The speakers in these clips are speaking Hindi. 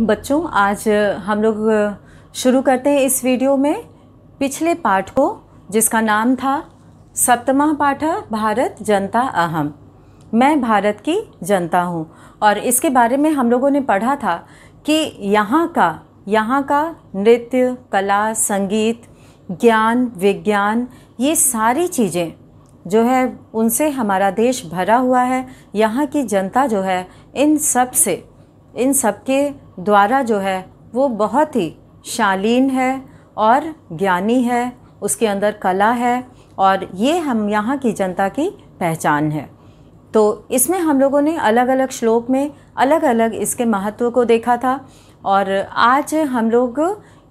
बच्चों आज हम लोग शुरू करते हैं इस वीडियो में पिछले पाठ को जिसका नाम था सप्तमा पाठ भारत जनता अहम मैं भारत की जनता हूँ और इसके बारे में हम लोगों ने पढ़ा था कि यहाँ का यहाँ का नृत्य कला संगीत ज्ञान विज्ञान ये सारी चीज़ें जो है उनसे हमारा देश भरा हुआ है यहाँ की जनता जो है इन सब से इन सब के द्वारा जो है वो बहुत ही शालीन है और ज्ञानी है उसके अंदर कला है और ये हम यहाँ की जनता की पहचान है तो इसमें हम लोगों ने अलग अलग श्लोक में अलग अलग इसके महत्व को देखा था और आज हम लोग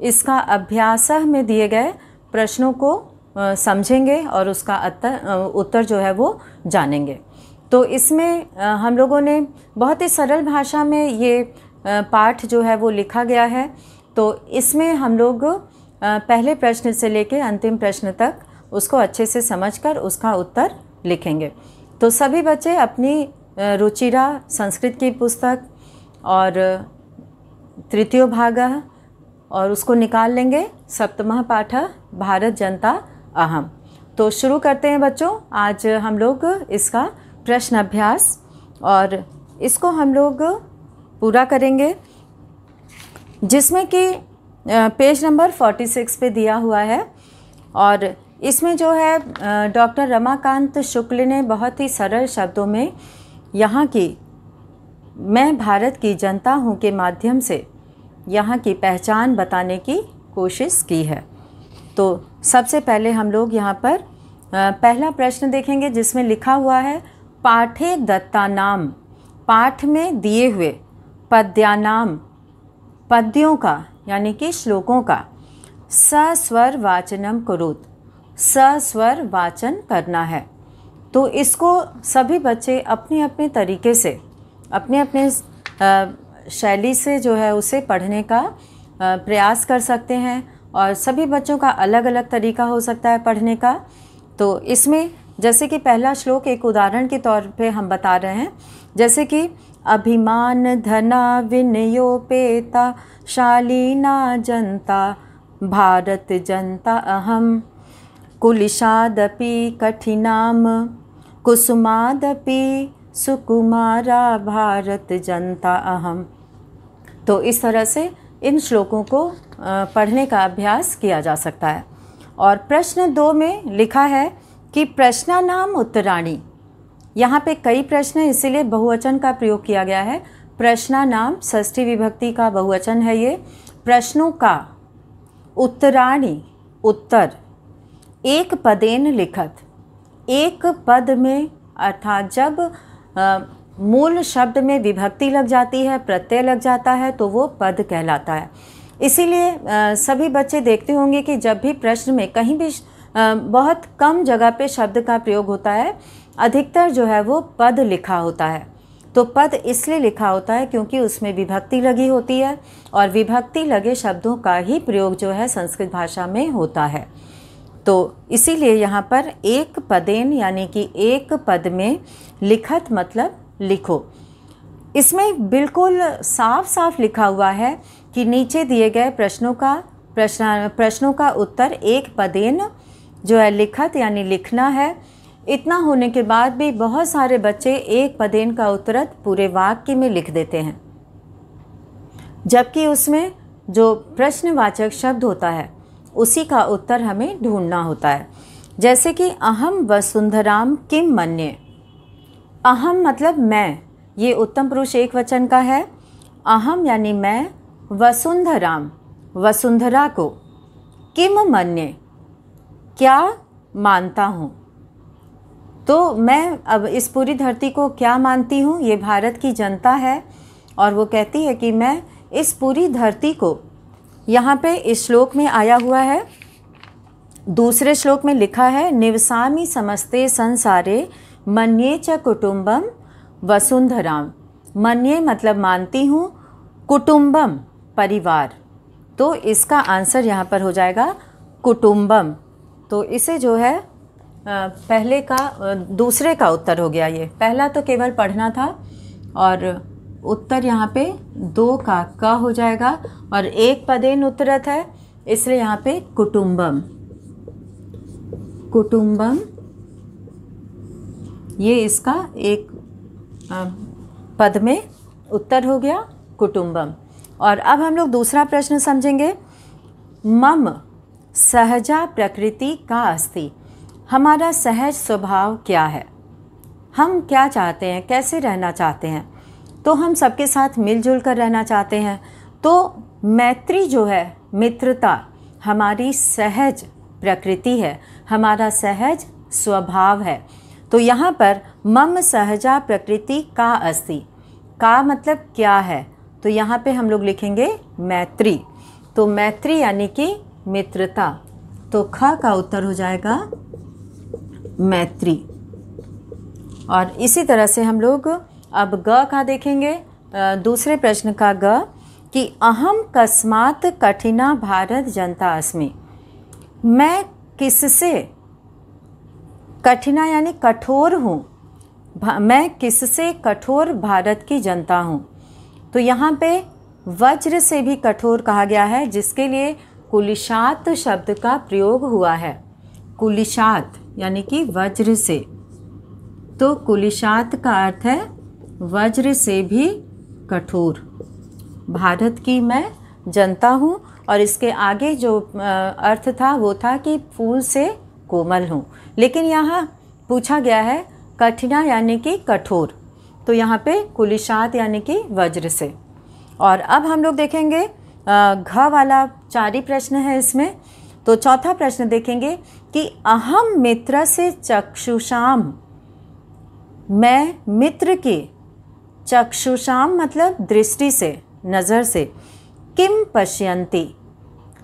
इसका अभ्यास में दिए गए प्रश्नों को समझेंगे और उसका उत्तर जो है वो जानेंगे तो इसमें हम लोगों ने बहुत ही सरल भाषा में ये पाठ जो है वो लिखा गया है तो इसमें हम लोग पहले प्रश्न से लेकर अंतिम प्रश्न तक उसको अच्छे से समझकर उसका उत्तर लिखेंगे तो सभी बच्चे अपनी रुचिरा संस्कृत की पुस्तक और तृतीय भाग और उसको निकाल लेंगे सप्तमह पाठ भारत जनता अहम तो शुरू करते हैं बच्चों आज हम लोग इसका प्रश्न अभ्यास और इसको हम लोग पूरा करेंगे जिसमें कि पेज नंबर 46 पे दिया हुआ है और इसमें जो है डॉक्टर रमाकांत शुक्ल ने बहुत ही सरल शब्दों में यहाँ की मैं भारत की जनता हूँ के माध्यम से यहाँ की पहचान बताने की कोशिश की है तो सबसे पहले हम लोग यहाँ पर पहला प्रश्न देखेंगे जिसमें लिखा हुआ है पाठे दत्तानाम पाठ में दिए हुए पद्यानाम पद्यों का यानी कि श्लोकों का सस्वर वाचनम करोत सस्वर वाचन करना है तो इसको सभी बच्चे अपने अपने तरीके से अपने अपने शैली से जो है उसे पढ़ने का प्रयास कर सकते हैं और सभी बच्चों का अलग अलग तरीका हो सकता है पढ़ने का तो इसमें जैसे कि पहला श्लोक एक उदाहरण के तौर पे हम बता रहे हैं जैसे कि अभिमान धना विनयोपेता शालीना जनता भारत जनता अहम कुलिशादपि कठिनाम कुसुमादपि सुकुमारा भारत जनता अहम तो इस तरह से इन श्लोकों को पढ़ने का अभ्यास किया जा सकता है और प्रश्न दो में लिखा है कि प्रश्न नाम उत्तराणी यहाँ पे कई प्रश्न इसीलिए बहुवचन का प्रयोग किया गया है प्रश्न नाम षष्ठी विभक्ति का बहुवचन है ये प्रश्नों का उत्तराणी उत्तर एक पदेन लिखत एक पद में अर्थात जब आ, मूल शब्द में विभक्ति लग जाती है प्रत्यय लग जाता है तो वो पद कहलाता है इसीलिए सभी बच्चे देखते होंगे कि जब भी प्रश्न में कहीं भी बहुत कम जगह पे शब्द का प्रयोग होता है अधिकतर जो है वो पद लिखा होता है तो पद इसलिए लिखा होता है क्योंकि उसमें विभक्ति लगी होती है और विभक्ति लगे शब्दों का ही प्रयोग जो है संस्कृत भाषा में होता है तो इसीलिए यहाँ पर एक पदेन यानी कि एक पद में लिखत मतलब लिखो इसमें बिल्कुल साफ साफ लिखा हुआ है कि नीचे दिए गए प्रश्नों का प्रश्न प्रश्नों का उत्तर एक पदेन जो है लिखत यानी लिखना है इतना होने के बाद भी बहुत सारे बच्चे एक पदेन का उत्तरत पूरे वाक्य में लिख देते हैं जबकि उसमें जो प्रश्नवाचक शब्द होता है उसी का उत्तर हमें ढूंढना होता है जैसे कि अहम वसुंधराम किम मन्य अहम मतलब मैं ये उत्तम पुरुष एक वचन का है अहम यानी मैं वसुंधराम वसुंधरा को किम मन्य क्या मानता हूँ तो मैं अब इस पूरी धरती को क्या मानती हूँ ये भारत की जनता है और वो कहती है कि मैं इस पूरी धरती को यहाँ पे इस श्लोक में आया हुआ है दूसरे श्लोक में लिखा है निवसामी समस्ते संसारे मन्ये च कुटुम्बम वसुंधराम मन्ये मतलब मानती हूँ कुटुम्बम परिवार तो इसका आंसर यहाँ पर हो जाएगा कुटुम्बम तो इसे जो है पहले का दूसरे का उत्तर हो गया ये पहला तो केवल पढ़ना था और उत्तर यहाँ पे दो का क हो जाएगा और एक पदेन उत्तरत है इसलिए यहाँ पे कुटुम्बम कुटुम्बम ये इसका एक पद में उत्तर हो गया कुटुम्बम और अब हम लोग दूसरा प्रश्न समझेंगे मम सहजा प्रकृति का अस्थि हमारा सहज स्वभाव क्या है हम क्या चाहते हैं कैसे रहना चाहते हैं तो हम सबके साथ मिलजुल कर रहना चाहते हैं तो मैत्री जो है मित्रता हमारी सहज प्रकृति है हमारा सहज स्वभाव है तो यहाँ पर मम सहजा प्रकृति का अस्थि का मतलब क्या है तो यहाँ पे हम लोग लिखेंगे मैत्री तो मैत्री यानी कि मित्रता तो ख का उत्तर हो जाएगा मैत्री और इसी तरह से हम लोग अब ग का देखेंगे दूसरे प्रश्न का ग कि अहम कस्मात कठिना भारत जनता अस्मि मैं किससे कठिना यानी कठोर हूँ मैं किससे कठोर भारत की जनता हूँ तो यहाँ पे वज्र से भी कठोर कहा गया है जिसके लिए कुलिशात शब्द का प्रयोग हुआ है कुलिशात यानी कि वज्र से तो कुलिशात का अर्थ है वज्र से भी कठोर भारत की मैं जनता हूँ और इसके आगे जो अर्थ था वो था कि फूल से कोमल हूँ लेकिन यहाँ पूछा गया है कठिना यानी कि कठोर तो यहाँ पे कुलिशात यानी कि वज्र से और अब हम लोग देखेंगे घ वाला चार ही प्रश्न है इसमें तो चौथा प्रश्न देखेंगे कि अहम मित्र से चक्षुषाम मैं मित्र के चक्षुषाम मतलब दृष्टि से नज़र से किम पश्यंती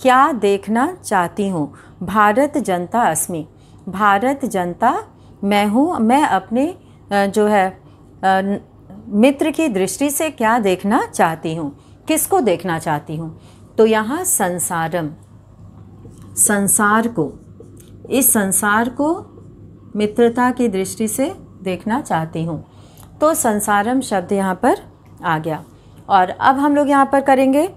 क्या देखना चाहती हूँ भारत जनता अस्मि भारत जनता मैं हूँ मैं अपने जो है मित्र की दृष्टि से क्या देखना चाहती हूँ किसको देखना चाहती हूँ तो यहाँ संसारम संसार को इस संसार को मित्रता की दृष्टि से देखना चाहती हूँ तो संसारम शब्द यहाँ पर आ गया और अब हम लोग यहाँ पर करेंगे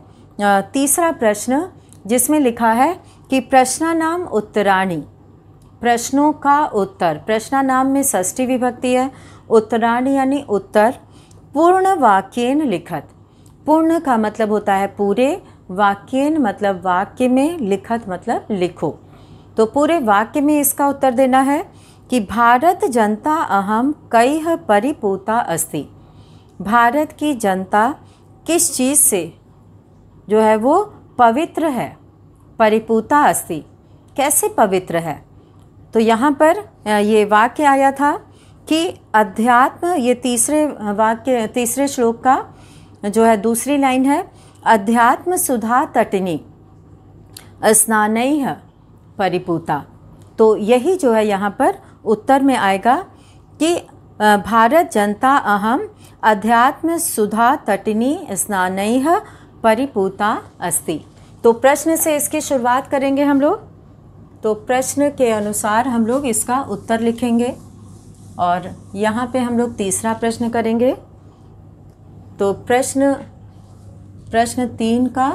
तीसरा प्रश्न जिसमें लिखा है कि प्रश्न नाम उत्तराणी प्रश्नों का उत्तर प्रश्न नाम में षष्ठी विभक्ति है उत्तराणी यानी उत्तर पूर्ण वाक्यन लिखत पूर्ण का मतलब होता है पूरे वाक्यन मतलब वाक्य में लिखत मतलब लिखो तो पूरे वाक्य में इसका उत्तर देना है कि भारत जनता अहम कई परिपूता अस्ति भारत की जनता किस चीज़ से जो है वो पवित्र है परिपूता अस्ति कैसे पवित्र है तो यहाँ पर ये वाक्य आया था कि अध्यात्म ये तीसरे वाक्य तीसरे श्लोक का जो है दूसरी लाइन है अध्यात्म सुधा तटनी स्नान परिपूता तो यही जो है यहाँ पर उत्तर में आएगा कि भारत जनता अहम अध्यात्म सुधा तटनी स्नान परिपूता अस्ति तो प्रश्न से इसकी शुरुआत करेंगे हम लोग तो प्रश्न के अनुसार हम लोग इसका उत्तर लिखेंगे और यहाँ पे हम लोग तीसरा प्रश्न करेंगे तो प्रश्न प्रश्न तीन का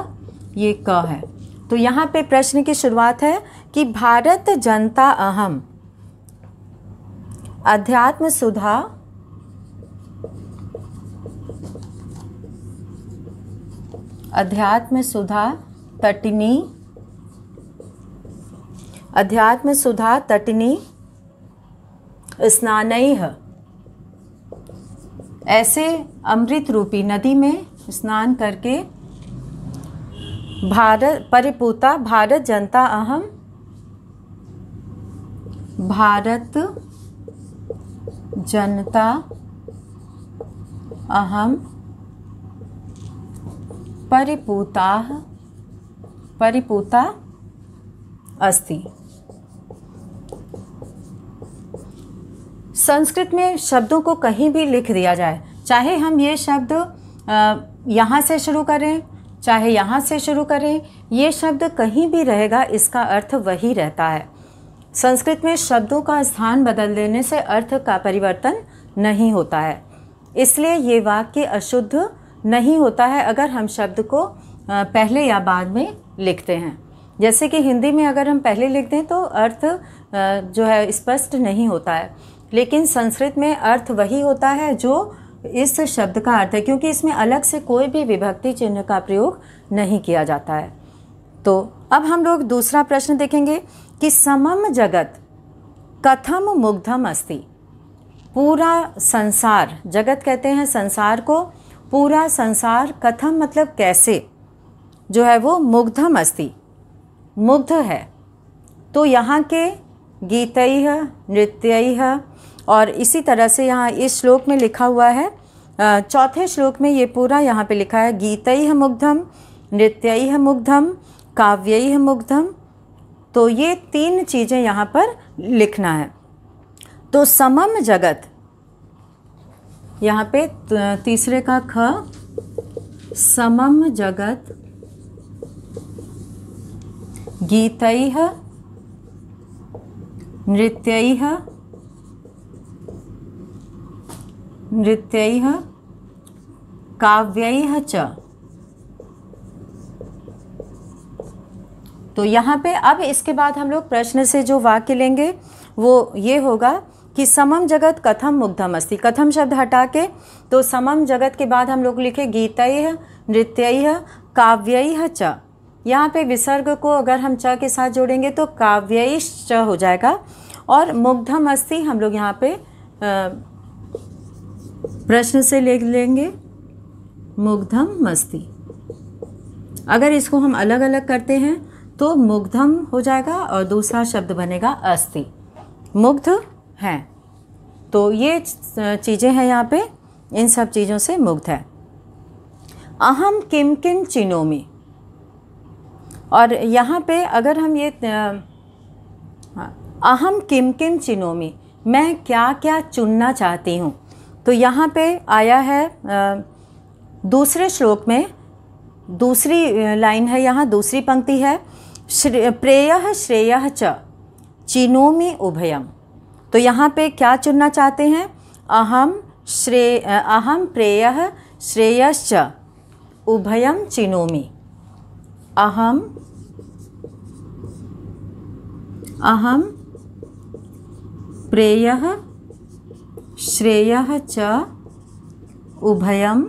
ये क है तो यहाँ पे प्रश्न की शुरुआत है कि भारत जनता अहम अध्यात्म सुधा अध्यात्म सुधा तटिनी अध्यात्म सुधा तटिनी स्नानई ऐसे अमृत रूपी नदी में स्नान करके भारत परिपूता भारत जनता अहम भारत जनता अहम परिपूता परिपूता अस्ति संस्कृत में शब्दों को कहीं भी लिख दिया जाए चाहे हम ये शब्द यहाँ से शुरू करें चाहे यहाँ से शुरू करें ये शब्द कहीं भी रहेगा इसका अर्थ वही रहता है संस्कृत में शब्दों का स्थान बदल देने से अर्थ का परिवर्तन नहीं होता है इसलिए ये वाक्य अशुद्ध नहीं होता है अगर हम शब्द को पहले या बाद में लिखते हैं जैसे कि हिंदी में अगर हम पहले लिख दें तो अर्थ जो है स्पष्ट नहीं होता है लेकिन संस्कृत में अर्थ वही होता है जो इस शब्द का अर्थ है क्योंकि इसमें अलग से कोई भी विभक्ति चिन्ह का प्रयोग नहीं किया जाता है तो अब हम लोग दूसरा प्रश्न देखेंगे कि समम जगत कथम मुग्धम अस्ति पूरा संसार जगत कहते हैं संसार को पूरा संसार कथम मतलब कैसे जो है वो मुग्धम अस्ति मुग्ध है तो यहाँ के गीत नृत्य और इसी तरह से यहाँ इस श्लोक में लिखा हुआ है चौथे श्लोक में ये पूरा यहाँ पे लिखा है गीतई है मुग्धम नृत्यई है मुग्धम काव्यई है मुग्धम तो ये तीन चीज़ें यहाँ पर लिखना है तो समम जगत यहाँ पे तीसरे का ख समम जगत गीतई नृत्यई नृत्य काव्य च तो यहाँ पे अब इसके बाद हम लोग प्रश्न से जो वाक्य लेंगे वो ये होगा कि समम जगत कथम मुग्धम अस्थि कथम शब्द हटा के तो समम जगत के बाद हम लोग लिखे गीत नृत्य काव्य च यहाँ पे विसर्ग को अगर हम च के साथ जोड़ेंगे तो काव्य च हो जाएगा और मुग्धम अस्थि हम लोग यहाँ पे आ, प्रश्न से ले लेंगे मुग्धम मस्ती अगर इसको हम अलग अलग करते हैं तो मुग्धम हो जाएगा और दूसरा शब्द बनेगा अस्थि मुग्ध है तो ये चीज़ें हैं यहाँ पे इन सब चीज़ों से मुग्ध है अहम किम किम चिनों में और यहाँ पे अगर हम ये हाँ, अहम किम किम चिनों में मैं क्या क्या चुनना चाहती हूँ तो यहाँ पे आया है दूसरे श्लोक में दूसरी लाइन है यहाँ दूसरी पंक्ति है श्रे, प्रेय श्रेय च चिनोमी उभयम तो यहाँ पे क्या चुनना चाहते हैं अहम श्रेय अहम प्रेय श्रेयश्च उभयम चिनोमी अहम अहम प्रेय श्रेय च उभयम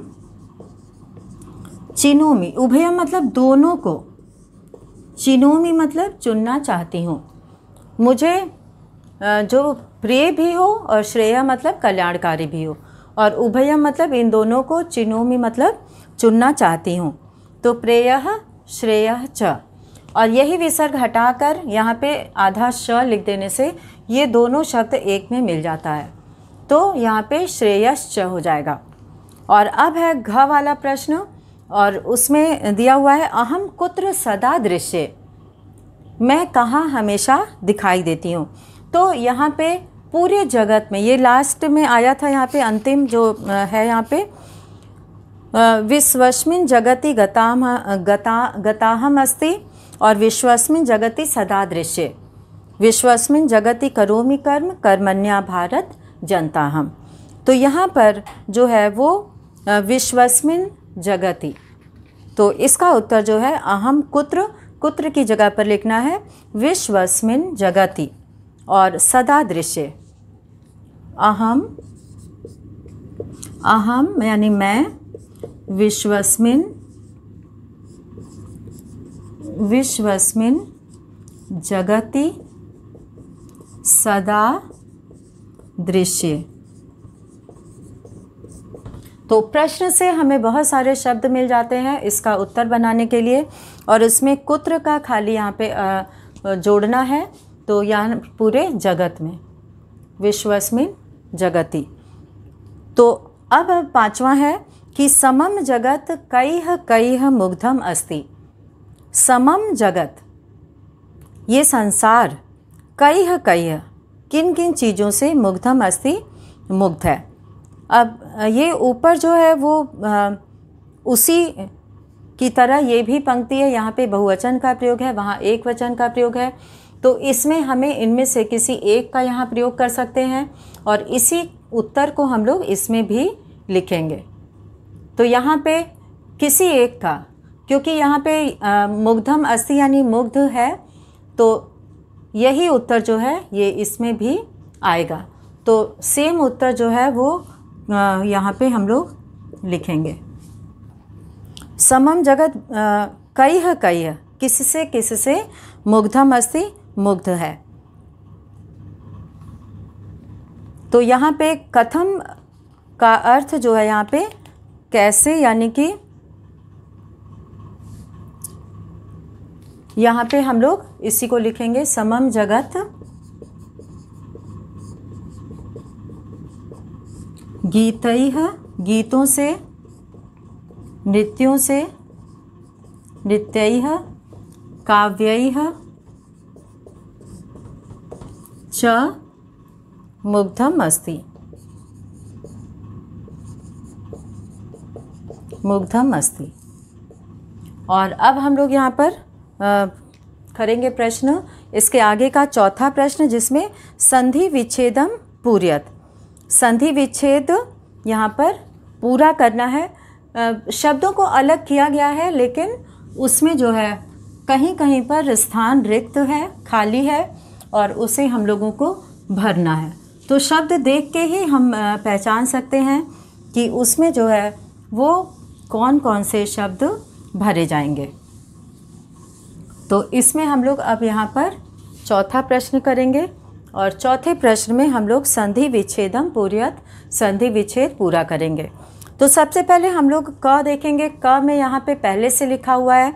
चिनोमी उभयम मतलब दोनों को चिनोमी मतलब चुनना चाहती हूँ मुझे जो प्रिय भी हो और श्रेय मतलब कल्याणकारी भी हो और उभयम मतलब इन दोनों को चिनोमी मतलब चुनना चाहती हूँ तो प्रेय श्रेय च और यही विसर्ग हटाकर यहाँ पे आधा श लिख देने से ये दोनों शब्द एक में मिल जाता है तो यहाँ पे श्रेयश्च हो जाएगा और अब है घ वाला प्रश्न और उसमें दिया हुआ है अहम कुत्र सदा दृश्य मैं कहाँ हमेशा दिखाई देती हूँ तो यहाँ पे पूरे जगत में ये लास्ट में आया था यहाँ पे अंतिम जो है यहाँ पे विश्वस्मिन जगति गताम गता गताहम अस्ति और विश्वस्मिन जगति सदा दृश्य विश्वस्मिन जगति करोमि कर्म कर्मण्या भारत जनता हम तो यहाँ पर जो है वो विश्वस्मिन जगति तो इसका उत्तर जो है अहम कुत्र कुत्र की जगह पर लिखना है विश्वस्मिन जगति और सदा दृश्य अहम अहम यानी मैं विश्वस्मिन विश्वस्मिन जगति सदा दृश्य तो प्रश्न से हमें बहुत सारे शब्द मिल जाते हैं इसका उत्तर बनाने के लिए और इसमें कुत्र का खाली यहाँ पे जोड़ना है तो यहाँ पूरे जगत में विश्वस्मिन जगति तो अब पांचवा है कि समम जगत कई कई मुग्धम अस्ति समम जगत ये संसार कई कई किन किन चीज़ों से मुग्धम अस्थि मुग्ध है अब ये ऊपर जो है वो आ, उसी की तरह ये भी पंक्ति है यहाँ पे बहुवचन का प्रयोग है वहाँ एक वचन का प्रयोग है तो इसमें हमें इनमें से किसी एक का यहाँ प्रयोग कर सकते हैं और इसी उत्तर को हम लोग इसमें भी लिखेंगे तो यहाँ पे किसी एक का क्योंकि यहाँ पे मुग्धम अस्थि यानी मुग्ध है तो यही उत्तर जो है ये इसमें भी आएगा तो सेम उत्तर जो है वो यहाँ पे हम लोग लिखेंगे समम जगत कई है कई है किस से किस से मुग्धम अस्थि मुग्ध है तो यहाँ पे कथम का अर्थ जो है यहाँ पे कैसे यानी कि यहाँ पे हम लोग इसी को लिखेंगे समम जगत गीत गीतों से नृत्यों से नृत्य काव्य च मुग्धम अस्ति मुग्धम अस्ति और अब हम लोग यहाँ पर करेंगे प्रश्न इसके आगे का चौथा प्रश्न जिसमें संधि विच्छेदम पूर्यत संधि विच्छेद यहाँ पर पूरा करना है शब्दों को अलग किया गया है लेकिन उसमें जो है कहीं कहीं पर स्थान रिक्त है खाली है और उसे हम लोगों को भरना है तो शब्द देख के ही हम पहचान सकते हैं कि उसमें जो है वो कौन कौन से शब्द भरे जाएंगे तो इसमें हम लोग अब यहाँ पर चौथा प्रश्न करेंगे और चौथे प्रश्न में हम लोग संधि विच्छेदम पूर्यत संधि विच्छेद पूरा करेंगे तो सबसे पहले हम लोग क देखेंगे क में यहाँ पे पहले से लिखा हुआ है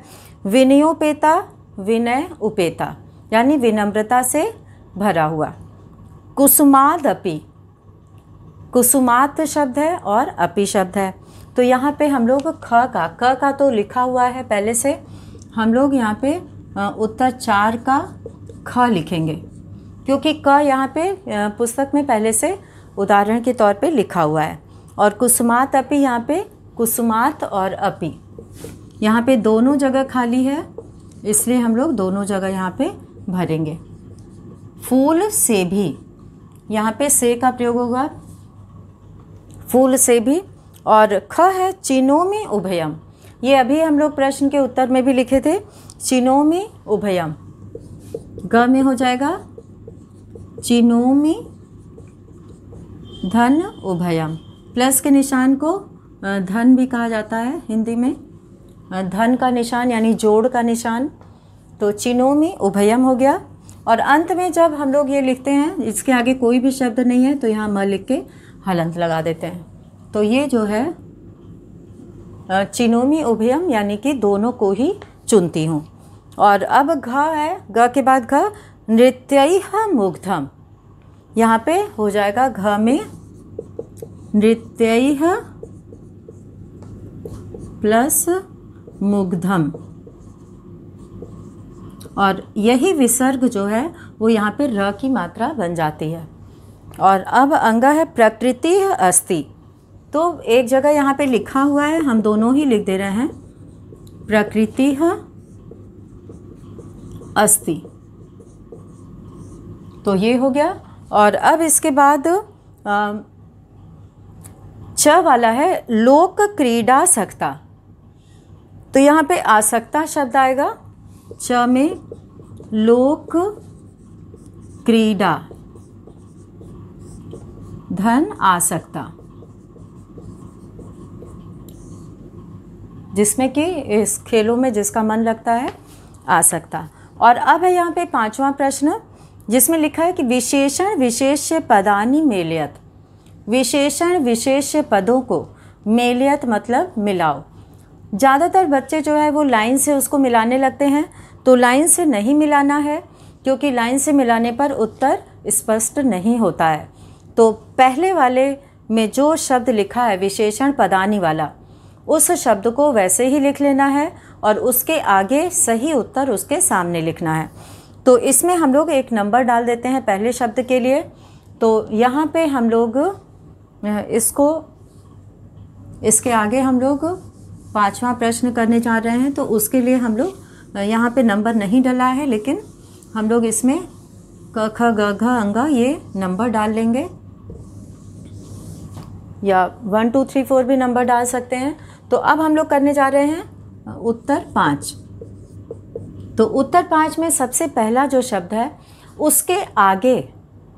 विनयोपेता विनय उपेता यानी विनम्रता से भरा हुआ कुसुमादपि कुसुमात शब्द है और अपि शब्द है तो यहाँ पे हम लोग ख का क का तो लिखा हुआ है पहले से हम लोग यहाँ पे उत्तर चार का ख लिखेंगे क्योंकि क यहाँ पे पुस्तक में पहले से उदाहरण के तौर पे लिखा हुआ है और कुसुमात अपी यहाँ पे कुसुमात और अपी यहाँ पे दोनों जगह खाली है इसलिए हम लोग दोनों जगह यहाँ पे भरेंगे फूल से भी यहाँ पे से का प्रयोग होगा फूल से भी और ख है चिनों में उभयम ये अभी हम लोग प्रश्न के उत्तर में भी लिखे थे चिनोमी उभयम ग में हो जाएगा चिनोमी धन उभयम प्लस के निशान को धन भी कहा जाता है हिंदी में धन का निशान यानी जोड़ का निशान तो चिनो में उभयम हो गया और अंत में जब हम लोग ये लिखते हैं इसके आगे कोई भी शब्द नहीं है तो यहाँ म लिख के हलंत लगा देते हैं तो ये जो है चिनोमी उभयम यानी कि दोनों को ही चुनती हूँ और अब घ है घ के बाद घ नृत्य मुग्धम यहाँ पे हो जाएगा घ में नृत्य प्लस मुग्धम और यही विसर्ग जो है वो यहाँ पे र की मात्रा बन जाती है और अब अंग है प्रकृति अस्थि तो एक जगह यहाँ पे लिखा हुआ है हम दोनों ही लिख दे रहे हैं प्रकृति अस्ति तो ये हो गया और अब इसके बाद छ वाला है लोक क्रीडा सकता तो यहाँ पे आसक्ता शब्द आएगा च में लोक क्रीडा धन आसक्ता जिसमें कि इस खेलों में जिसका मन लगता है आ सकता और अब है यहाँ पे पांचवा प्रश्न जिसमें लिखा है कि विशेषण विशेष पदानी मेलियत विशेषण विशेष पदों को मेलियत मतलब मिलाओ ज़्यादातर बच्चे जो है वो लाइन से उसको मिलाने लगते हैं तो लाइन से नहीं मिलाना है क्योंकि लाइन से मिलाने पर उत्तर स्पष्ट नहीं होता है तो पहले वाले में जो शब्द लिखा है विशेषण पदानी वाला उस शब्द को वैसे ही लिख लेना है और उसके आगे सही उत्तर उसके सामने लिखना है तो इसमें हम लोग एक नंबर डाल देते हैं पहले शब्द के लिए तो यहाँ पे हम लोग इसको इसके आगे हम लोग पाँचवा प्रश्न करने जा रहे हैं तो उसके लिए हम लोग यहाँ पे नंबर नहीं डला है लेकिन हम लोग इसमें क ख ग घ अंग ये नंबर डाल लेंगे या वन टू थ्री फोर भी नंबर डाल सकते हैं तो अब हम लोग करने जा रहे हैं उत्तर पाँच तो उत्तर पाँच में सबसे पहला जो शब्द है उसके आगे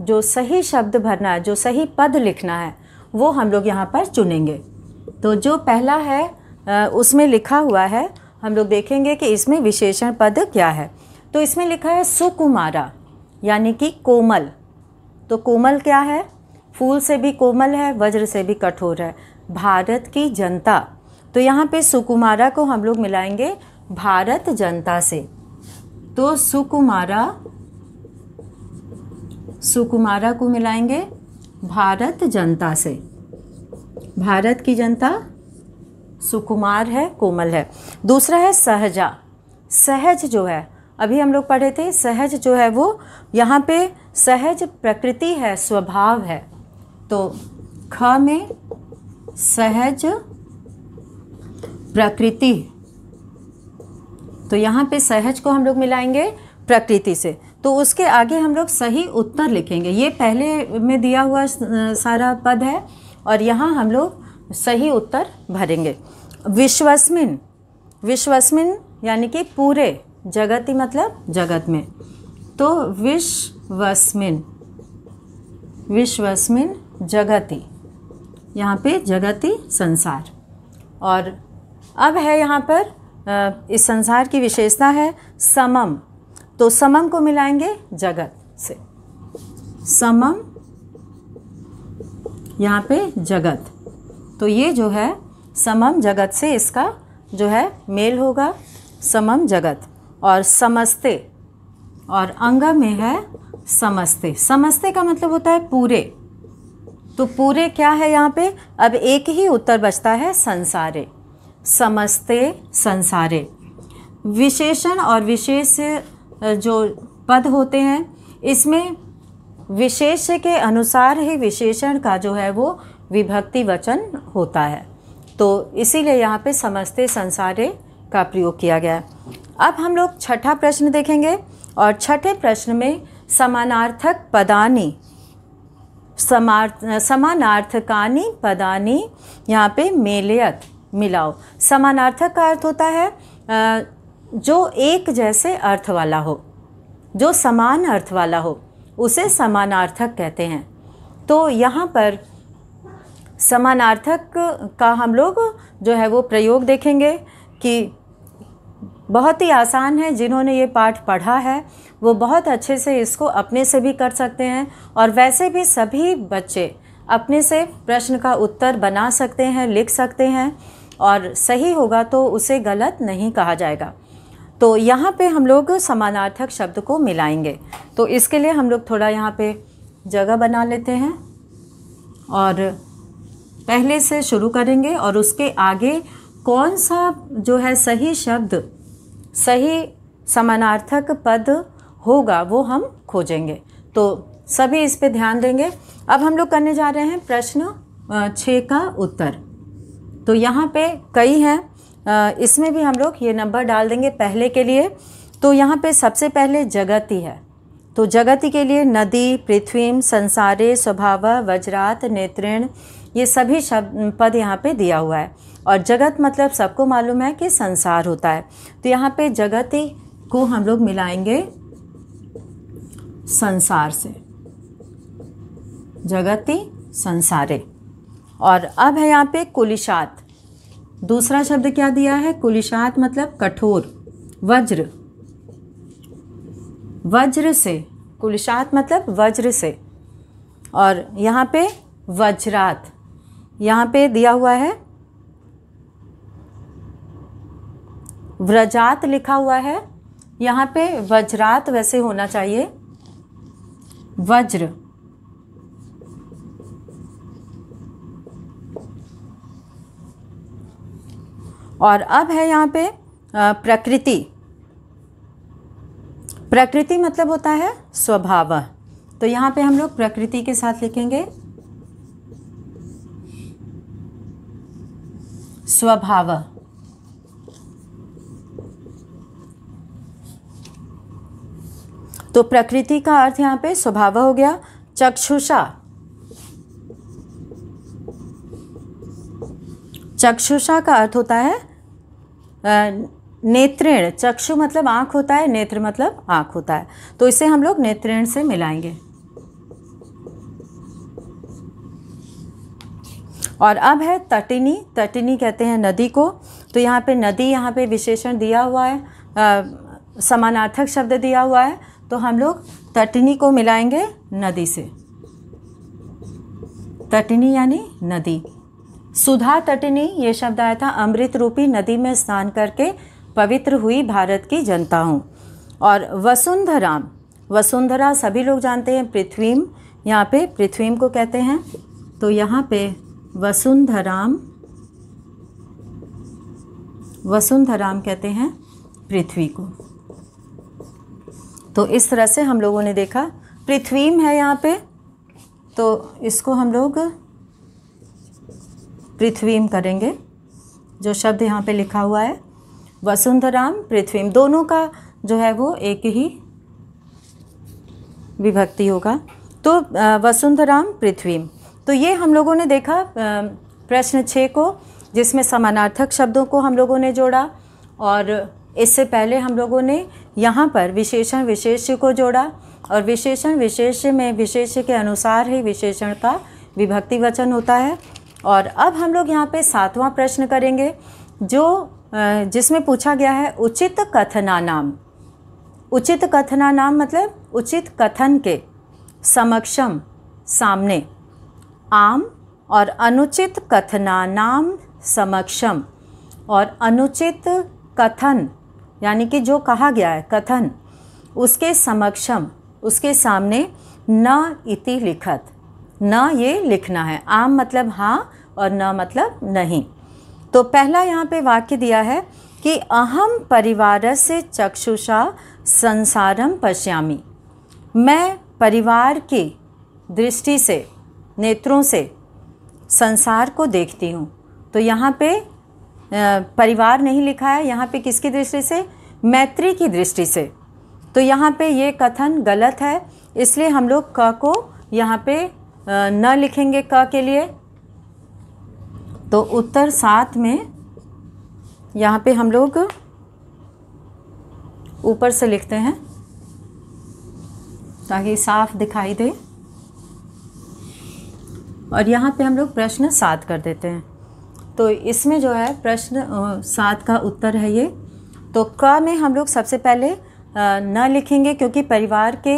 जो सही शब्द भरना है जो सही पद लिखना है वो हम लोग यहाँ पर चुनेंगे तो जो पहला है उसमें लिखा हुआ है हम लोग देखेंगे कि इसमें विशेषण पद क्या है तो इसमें लिखा है सुकुमारा यानी कि कोमल तो कोमल क्या है फूल से भी कोमल है वज्र से भी कठोर है भारत की जनता तो यहाँ पे सुकुमारा को हम लोग मिलाएंगे भारत जनता से तो सुकुमारा सुकुमारा को मिलाएंगे भारत जनता से भारत की जनता सुकुमार है कोमल है दूसरा है सहजा सहज जो है अभी हम लोग पढ़े थे सहज जो है वो यहाँ पे सहज प्रकृति है स्वभाव है तो ख में सहज प्रकृति तो यहाँ पे सहज को हम लोग मिलाएंगे प्रकृति से तो उसके आगे हम लोग सही उत्तर लिखेंगे ये पहले में दिया हुआ सारा पद है और यहाँ हम लोग सही उत्तर भरेंगे विश्वस्मिन विश्वस्मिन यानी कि पूरे जगत ही मतलब जगत में तो विश्वस्मिन विश्वस्मिन जगति यहाँ पे जगति संसार और अब है यहाँ पर इस संसार की विशेषता है समम तो समम को मिलाएंगे जगत से समम यहाँ पे जगत तो ये जो है समम जगत से इसका जो है मेल होगा समम जगत और समस्ते और अंग में है समस्ते समस्ते का मतलब होता है पूरे तो पूरे क्या है यहाँ पे अब एक ही उत्तर बचता है संसारे समस्ते संसारे विशेषण और विशेष जो पद होते हैं इसमें विशेष के अनुसार ही विशेषण का जो है वो विभक्ति वचन होता है तो इसीलिए यहाँ पे समस्ते संसारे का प्रयोग किया गया है अब हम लोग छठा प्रश्न देखेंगे और छठे प्रश्न में समानार्थक पदानी समार समानार्थकानी पदानी यहाँ पे मेलेयत मिलाओ समानार्थक का अर्थ होता है जो एक जैसे अर्थ वाला हो जो समान अर्थ वाला हो उसे समानार्थक कहते हैं तो यहाँ पर समानार्थक का हम लोग जो है वो प्रयोग देखेंगे कि बहुत ही आसान है जिन्होंने ये पाठ पढ़ा है वो बहुत अच्छे से इसको अपने से भी कर सकते हैं और वैसे भी सभी बच्चे अपने से प्रश्न का उत्तर बना सकते हैं लिख सकते हैं और सही होगा तो उसे गलत नहीं कहा जाएगा तो यहाँ पे हम लोग समानार्थक शब्द को मिलाएंगे तो इसके लिए हम लोग थोड़ा यहाँ पे जगह बना लेते हैं और पहले से शुरू करेंगे और उसके आगे कौन सा जो है सही शब्द सही समानार्थक पद होगा वो हम खोजेंगे तो सभी इस पे ध्यान देंगे अब हम लोग करने जा रहे हैं प्रश्न छः का उत्तर तो यहाँ पे कई हैं इसमें भी हम लोग ये नंबर डाल देंगे पहले के लिए तो यहाँ पे सबसे पहले जगति है तो जगति के लिए नदी पृथ्वी संसारे स्वभाव वज्रात नेत्रण ये सभी शब्द पद यहाँ पे दिया हुआ है और जगत मतलब सबको मालूम है कि संसार होता है तो यहाँ पे जगति को हम लोग मिलाएंगे संसार से जगति संसारे और अब है यहाँ पे कुलिशात दूसरा शब्द क्या दिया है कुलिशात मतलब कठोर वज्र वज्र से कुलिशात मतलब वज्र से और यहाँ पे वज्रात यहाँ पे दिया हुआ है व्रजात लिखा हुआ है यहाँ पे वज्रात वैसे होना चाहिए वज्र और अब है यहाँ पे प्रकृति प्रकृति मतलब होता है स्वभाव तो यहाँ पे हम लोग प्रकृति के साथ लिखेंगे स्वभाव तो प्रकृति का अर्थ यहाँ पे स्वभाव हो गया चक्षुषा चक्षुषा का अर्थ होता है नेत्रेण चक्षु मतलब आँख होता है नेत्र मतलब आँख होता है तो इसे हम लोग नेत्रेण से मिलाएंगे और अब है तटिनी तटिनी कहते हैं नदी को तो यहाँ पे नदी यहाँ पे विशेषण दिया हुआ है आ, समानार्थक शब्द दिया हुआ है तो हम लोग तटिनी को मिलाएंगे नदी से तटिनी यानी नदी सुधा तटनी ये शब्द आया था अमृत रूपी नदी में स्नान करके पवित्र हुई भारत की जनता हूँ और वसुंधरा वसुंधरा सभी लोग जानते हैं पृथ्वीम यहाँ पे पृथ्वीम को कहते हैं तो यहाँ पे वसुंधराम वसुंधराम कहते हैं पृथ्वी को तो इस तरह से हम लोगों ने देखा पृथ्वीम है यहाँ पे तो इसको हम लोग पृथ्वीम करेंगे जो शब्द यहाँ पे लिखा हुआ है वसुंधराम पृथ्वीम दोनों का जो है वो एक ही विभक्ति होगा तो वसुंधराम पृथ्वीम तो ये हम लोगों ने देखा प्रश्न छः को जिसमें समानार्थक शब्दों को हम लोगों ने जोड़ा और इससे पहले हम लोगों ने यहाँ पर विशेषण विशेष्य को जोड़ा और विशेषण विशेष में विशेष के अनुसार ही विशेषण का विभक्ति वचन होता है और अब हम लोग यहाँ पे सातवां प्रश्न करेंगे जो जिसमें पूछा गया है उचित कथना नाम उचित कथना नाम मतलब उचित कथन के समक्षम सामने आम और अनुचित कथना नाम समक्षम और अनुचित कथन यानी कि जो कहा गया है कथन उसके समक्षम उसके सामने न इति लिखत न ये लिखना है आम मतलब हाँ और न मतलब नहीं तो पहला यहाँ पे वाक्य दिया है कि अहम परिवार से चक्षुषा संसारम पश्यामी मैं परिवार की दृष्टि से नेत्रों से संसार को देखती हूँ तो यहाँ पे परिवार नहीं लिखा है यहाँ पे किसकी दृष्टि से मैत्री की दृष्टि से तो यहाँ पे ये कथन गलत है इसलिए हम लोग क को यहाँ पे न लिखेंगे क के लिए तो उत्तर सात में यहाँ पे हम लोग ऊपर से लिखते हैं ताकि साफ दिखाई दे और यहाँ पे हम लोग प्रश्न सात कर देते हैं तो इसमें जो है प्रश्न सात का उत्तर है ये तो क में हम लोग सबसे पहले न लिखेंगे क्योंकि परिवार के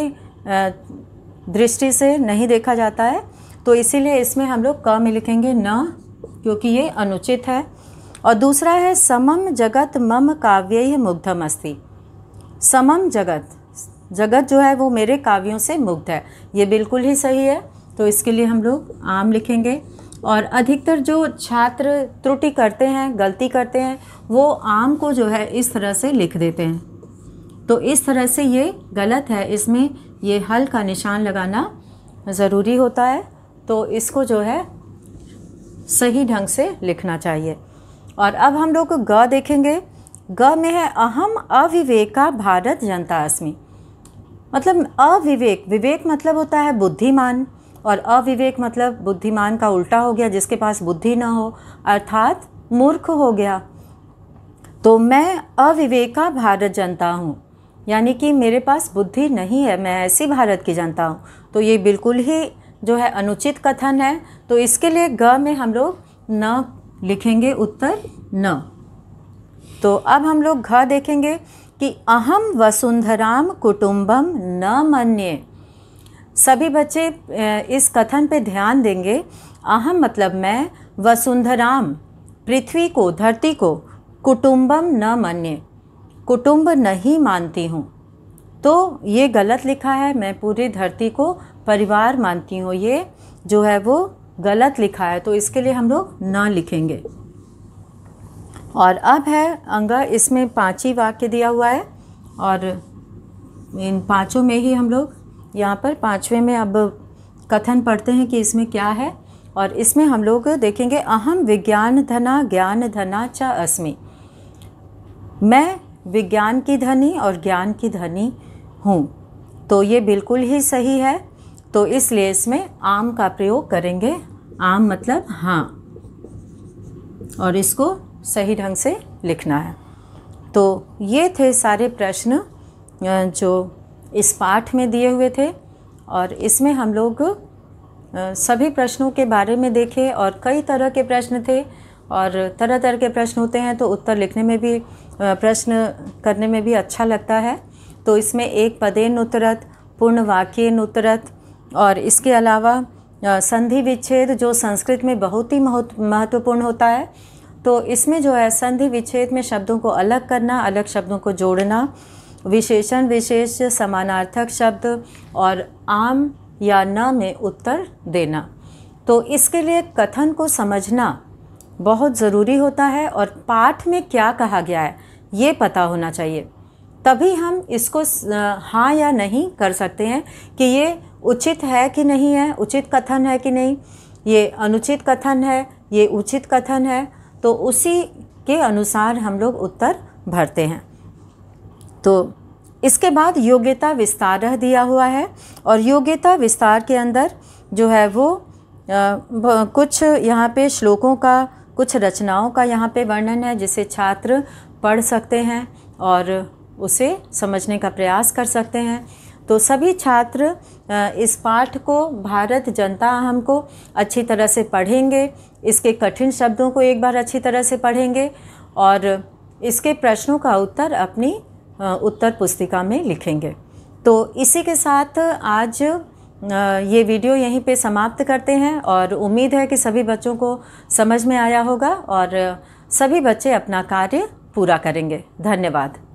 दृष्टि से नहीं देखा जाता है तो इसीलिए इसमें हम लोग क में लिखेंगे न क्योंकि ये अनुचित है और दूसरा है समम जगत मम काव्य मुग्धम अस्थि समम जगत जगत जो है वो मेरे काव्यों से मुग्ध है ये बिल्कुल ही सही है तो इसके लिए हम लोग आम लिखेंगे और अधिकतर जो छात्र त्रुटि करते हैं गलती करते हैं वो आम को जो है इस तरह से लिख देते हैं तो इस तरह से ये गलत है इसमें ये हल का निशान लगाना ज़रूरी होता है तो इसको जो है सही ढंग से लिखना चाहिए और अब हम लोग ग देखेंगे ग में है अहम अविवेका भारत जनता अस्मी मतलब अविवेक विवेक मतलब होता है बुद्धिमान और अविवेक मतलब बुद्धिमान का उल्टा हो गया जिसके पास बुद्धि ना हो अर्थात मूर्ख हो गया तो मैं अविवेका भारत जनता हूँ यानी कि मेरे पास बुद्धि नहीं है मैं ऐसी भारत की जनता हूँ तो ये बिल्कुल ही जो है अनुचित कथन है तो इसके लिए ग में हम लोग न लिखेंगे उत्तर न तो अब हम लोग घ देखेंगे कि अहम वसुंधराम कुटुंबम न मन्ये सभी बच्चे इस कथन पे ध्यान देंगे अहम मतलब मैं वसुंधराम पृथ्वी को धरती को कुटुंबम न मन्ये कुटुंब नहीं मानती हूँ तो ये गलत लिखा है मैं पूरी धरती को परिवार मानती हूँ ये जो है वो गलत लिखा है तो इसके लिए हम लोग ना लिखेंगे और अब है अंग इसमें पाँच ही वाक्य दिया हुआ है और इन पाँचों में ही हम लोग यहाँ पर पाँचवें में अब कथन पढ़ते हैं कि इसमें क्या है और इसमें हम लोग देखेंगे अहम विज्ञान धना ज्ञान धना च अस्मि मैं विज्ञान की धनी और ज्ञान की धनी हूँ तो ये बिल्कुल ही सही है तो इसलिए इसमें आम का प्रयोग करेंगे आम मतलब हाँ और इसको सही ढंग से लिखना है तो ये थे सारे प्रश्न जो इस पाठ में दिए हुए थे और इसमें हम लोग सभी प्रश्नों के बारे में देखे और कई तरह के प्रश्न थे और तरह तरह के प्रश्न होते हैं तो उत्तर लिखने में भी प्रश्न करने में भी अच्छा लगता है तो इसमें एक पदे नुतरत पूर्ण वाक्य नुतरत और इसके अलावा संधि विच्छेद जो संस्कृत में बहुत ही महत्वपूर्ण होता है तो इसमें जो है संधि विच्छेद में शब्दों को अलग करना अलग शब्दों को जोड़ना विशेषण विशेष समानार्थक शब्द और आम या न में उत्तर देना तो इसके लिए कथन को समझना बहुत ज़रूरी होता है और पाठ में क्या कहा गया है ये पता होना चाहिए तभी हम इसको हाँ या नहीं कर सकते हैं कि ये उचित है कि नहीं है उचित कथन है कि नहीं ये अनुचित कथन है ये उचित कथन है तो उसी के अनुसार हम लोग उत्तर भरते हैं तो इसके बाद योग्यता विस्तार दिया हुआ है और योग्यता विस्तार के अंदर जो है वो आ, कुछ यहाँ पे श्लोकों का कुछ रचनाओं का यहाँ पे वर्णन है जिसे छात्र पढ़ सकते हैं और उसे समझने का प्रयास कर सकते हैं तो सभी छात्र इस पाठ को भारत जनता हम को अच्छी तरह से पढ़ेंगे इसके कठिन शब्दों को एक बार अच्छी तरह से पढ़ेंगे और इसके प्रश्नों का उत्तर अपनी उत्तर पुस्तिका में लिखेंगे तो इसी के साथ आज ये वीडियो यहीं पे समाप्त करते हैं और उम्मीद है कि सभी बच्चों को समझ में आया होगा और सभी बच्चे अपना कार्य पूरा करेंगे धन्यवाद